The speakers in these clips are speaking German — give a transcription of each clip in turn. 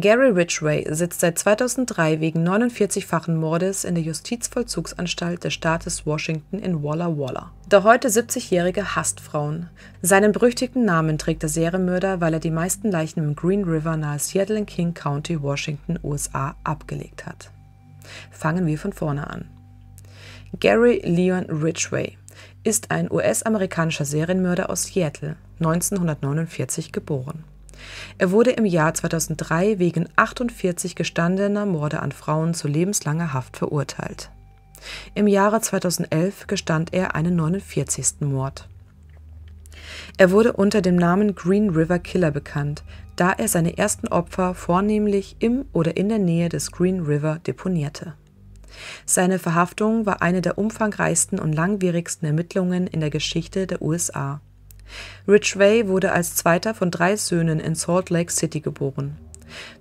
Gary Ridgway sitzt seit 2003 wegen 49-fachen Mordes in der Justizvollzugsanstalt des Staates Washington in Walla Walla. Der heute 70-Jährige hasst Frauen. Seinen berüchtigten Namen trägt der Serienmörder, weil er die meisten Leichen im Green River nahe Seattle in King County, Washington, USA, abgelegt hat. Fangen wir von vorne an. Gary Leon Ridgway ist ein US-amerikanischer Serienmörder aus Seattle, 1949 geboren. Er wurde im Jahr 2003 wegen 48 gestandener Morde an Frauen zu lebenslanger Haft verurteilt. Im Jahre 2011 gestand er einen 49. Mord. Er wurde unter dem Namen Green River Killer bekannt, da er seine ersten Opfer vornehmlich im oder in der Nähe des Green River deponierte. Seine Verhaftung war eine der umfangreichsten und langwierigsten Ermittlungen in der Geschichte der USA. Ridgway wurde als zweiter von drei Söhnen in Salt Lake City geboren.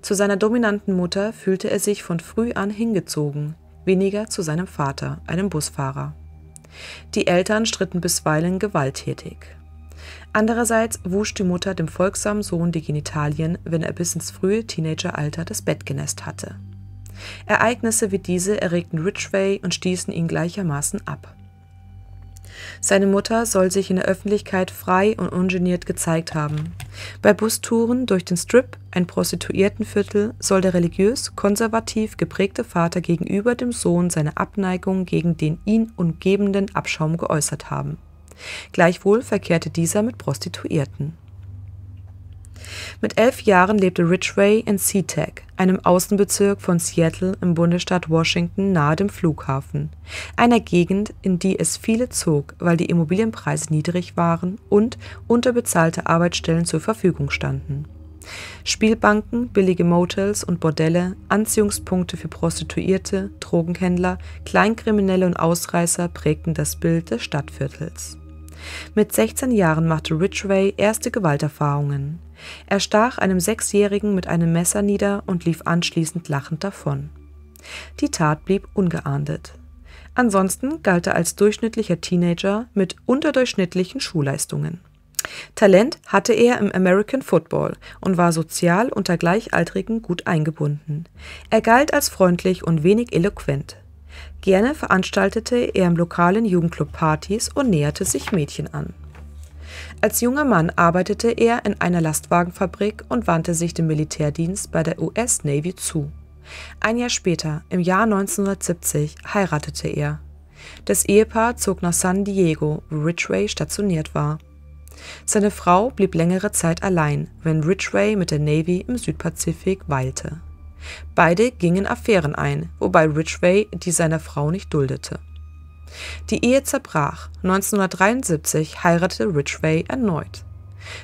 Zu seiner dominanten Mutter fühlte er sich von früh an hingezogen, weniger zu seinem Vater, einem Busfahrer. Die Eltern stritten bisweilen gewalttätig. Andererseits wusch die Mutter dem folgsamen Sohn die Genitalien, wenn er bis ins frühe Teenageralter das Bett genässt hatte. Ereignisse wie diese erregten Ridgway und stießen ihn gleichermaßen ab. Seine Mutter soll sich in der Öffentlichkeit frei und ungeniert gezeigt haben. Bei Bustouren durch den Strip, ein Prostituiertenviertel, soll der religiös konservativ geprägte Vater gegenüber dem Sohn seine Abneigung gegen den ihn umgebenden Abschaum geäußert haben. Gleichwohl verkehrte dieser mit Prostituierten mit elf Jahren lebte Ridgway in SeaTac, einem Außenbezirk von Seattle im Bundesstaat Washington nahe dem Flughafen, einer Gegend, in die es viele zog, weil die Immobilienpreise niedrig waren und unterbezahlte Arbeitsstellen zur Verfügung standen. Spielbanken, billige Motels und Bordelle, Anziehungspunkte für Prostituierte, Drogenhändler, Kleinkriminelle und Ausreißer prägten das Bild des Stadtviertels. Mit 16 Jahren machte Ridgway erste Gewalterfahrungen. Er stach einem Sechsjährigen mit einem Messer nieder und lief anschließend lachend davon. Die Tat blieb ungeahndet. Ansonsten galt er als durchschnittlicher Teenager mit unterdurchschnittlichen Schulleistungen. Talent hatte er im American Football und war sozial unter Gleichaltrigen gut eingebunden. Er galt als freundlich und wenig eloquent. Gerne veranstaltete er im lokalen Jugendclub Partys und näherte sich Mädchen an. Als junger Mann arbeitete er in einer Lastwagenfabrik und wandte sich dem Militärdienst bei der US Navy zu. Ein Jahr später, im Jahr 1970, heiratete er. Das Ehepaar zog nach San Diego, wo Ridgway stationiert war. Seine Frau blieb längere Zeit allein, wenn Ridgway mit der Navy im Südpazifik weilte. Beide gingen Affären ein, wobei Ridgway die seiner Frau nicht duldete. Die Ehe zerbrach. 1973 heiratete Ridgway erneut.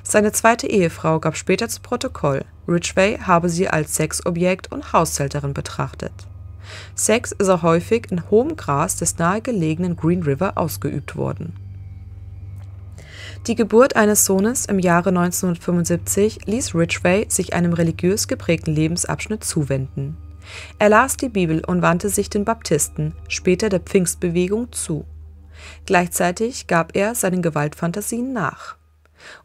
Seine zweite Ehefrau gab später zu Protokoll, Ridgway habe sie als Sexobjekt und Haushälterin betrachtet. Sex sei häufig in hohem Gras des nahegelegenen Green River ausgeübt worden. Die Geburt eines Sohnes im Jahre 1975 ließ Ridgway sich einem religiös geprägten Lebensabschnitt zuwenden. Er las die Bibel und wandte sich den Baptisten, später der Pfingstbewegung, zu. Gleichzeitig gab er seinen Gewaltfantasien nach.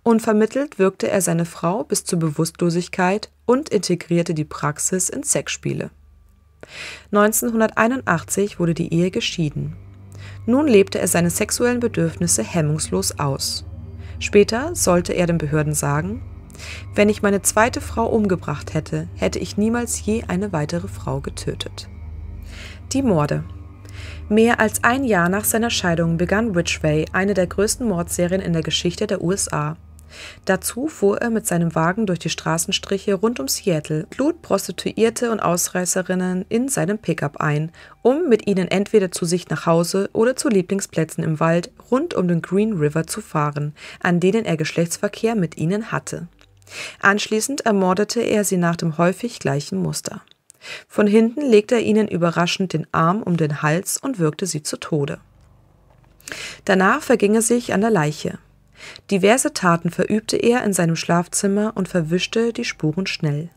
Unvermittelt wirkte er seine Frau bis zur Bewusstlosigkeit und integrierte die Praxis in Sexspiele. 1981 wurde die Ehe geschieden. Nun lebte er seine sexuellen Bedürfnisse hemmungslos aus. Später sollte er den Behörden sagen, wenn ich meine zweite Frau umgebracht hätte, hätte ich niemals je eine weitere Frau getötet. Die Morde. Mehr als ein Jahr nach seiner Scheidung begann Ridgway eine der größten Mordserien in der Geschichte der USA. Dazu fuhr er mit seinem Wagen durch die Straßenstriche rund um Seattle, lud Prostituierte und Ausreißerinnen in seinem Pickup ein, um mit ihnen entweder zu sich nach Hause oder zu Lieblingsplätzen im Wald rund um den Green River zu fahren, an denen er Geschlechtsverkehr mit ihnen hatte. Anschließend ermordete er sie nach dem häufig gleichen Muster. Von hinten legte er ihnen überraschend den Arm um den Hals und würgte sie zu Tode. Danach verging er sich an der Leiche. Diverse Taten verübte er in seinem Schlafzimmer und verwischte die Spuren schnell.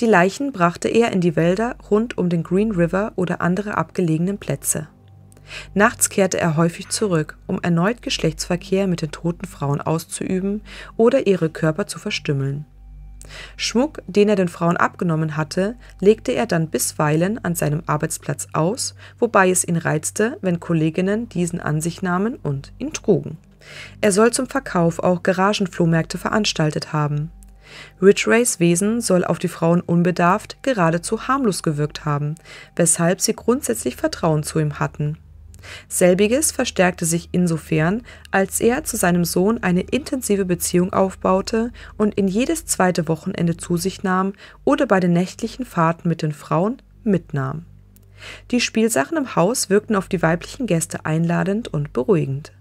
Die Leichen brachte er in die Wälder rund um den Green River oder andere abgelegenen Plätze. Nachts kehrte er häufig zurück, um erneut Geschlechtsverkehr mit den toten Frauen auszuüben oder ihre Körper zu verstümmeln. Schmuck, den er den Frauen abgenommen hatte, legte er dann bisweilen an seinem Arbeitsplatz aus, wobei es ihn reizte, wenn Kolleginnen diesen an sich nahmen und ihn trugen. Er soll zum Verkauf auch Garagenflohmärkte veranstaltet haben. Ridgeways Wesen soll auf die Frauen unbedarft geradezu harmlos gewirkt haben, weshalb sie grundsätzlich Vertrauen zu ihm hatten Selbiges verstärkte sich insofern, als er zu seinem Sohn eine intensive Beziehung aufbaute und ihn jedes zweite Wochenende zu sich nahm oder bei den nächtlichen Fahrten mit den Frauen mitnahm. Die Spielsachen im Haus wirkten auf die weiblichen Gäste einladend und beruhigend.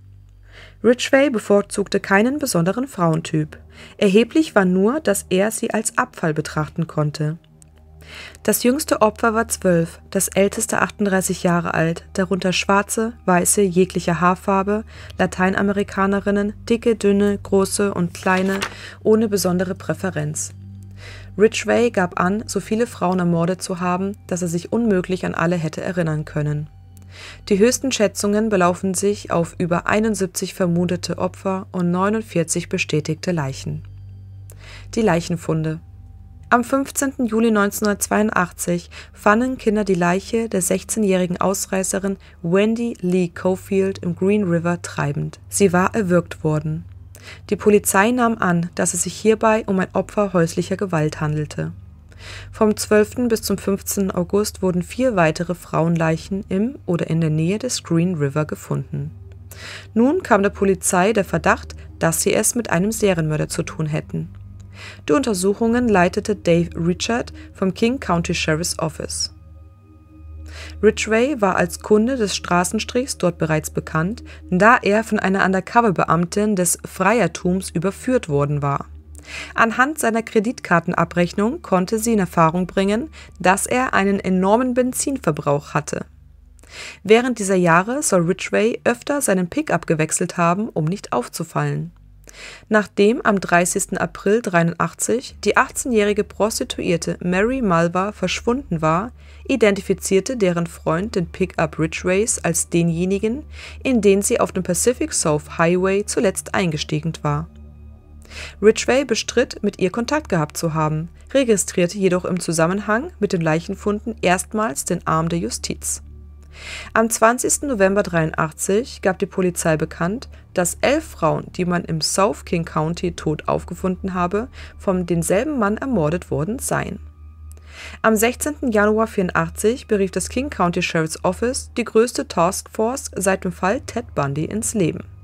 Ridgway bevorzugte keinen besonderen Frauentyp. Erheblich war nur, dass er sie als Abfall betrachten konnte. Das jüngste Opfer war zwölf, das älteste 38 Jahre alt, darunter Schwarze, Weiße jegliche Haarfarbe, Lateinamerikanerinnen, dicke, dünne, große und kleine, ohne besondere Präferenz. Ridgway gab an, so viele Frauen ermordet zu haben, dass er sich unmöglich an alle hätte erinnern können. Die höchsten Schätzungen belaufen sich auf über 71 vermutete Opfer und 49 bestätigte Leichen. Die Leichenfunde am 15. Juli 1982 fanden Kinder die Leiche der 16-jährigen Ausreißerin Wendy Lee Cofield im Green River treibend. Sie war erwürgt worden. Die Polizei nahm an, dass es sich hierbei um ein Opfer häuslicher Gewalt handelte. Vom 12. bis zum 15. August wurden vier weitere Frauenleichen im oder in der Nähe des Green River gefunden. Nun kam der Polizei der Verdacht, dass sie es mit einem Serienmörder zu tun hätten. Die Untersuchungen leitete Dave Richard vom King County Sheriff's Office. Ridgway war als Kunde des Straßenstrichs dort bereits bekannt, da er von einer Undercover-Beamtin des Freiertums überführt worden war. Anhand seiner Kreditkartenabrechnung konnte sie in Erfahrung bringen, dass er einen enormen Benzinverbrauch hatte. Während dieser Jahre soll Ridgway öfter seinen Pickup gewechselt haben, um nicht aufzufallen nachdem am 30. April 83 die 18-jährige Prostituierte Mary Malva verschwunden war, identifizierte deren Freund den Pickup Ridgeways als denjenigen, in den sie auf dem Pacific South Highway zuletzt eingestiegen war. Ridgway bestritt, mit ihr Kontakt gehabt zu haben, registrierte jedoch im Zusammenhang mit den Leichenfunden erstmals den Arm der Justiz am 20. November 1983 gab die Polizei bekannt, dass elf Frauen, die man im South King County tot aufgefunden habe, von demselben Mann ermordet worden seien. Am 16. Januar 1984 berief das King County Sheriff's Office die größte Task Force seit dem Fall Ted Bundy ins Leben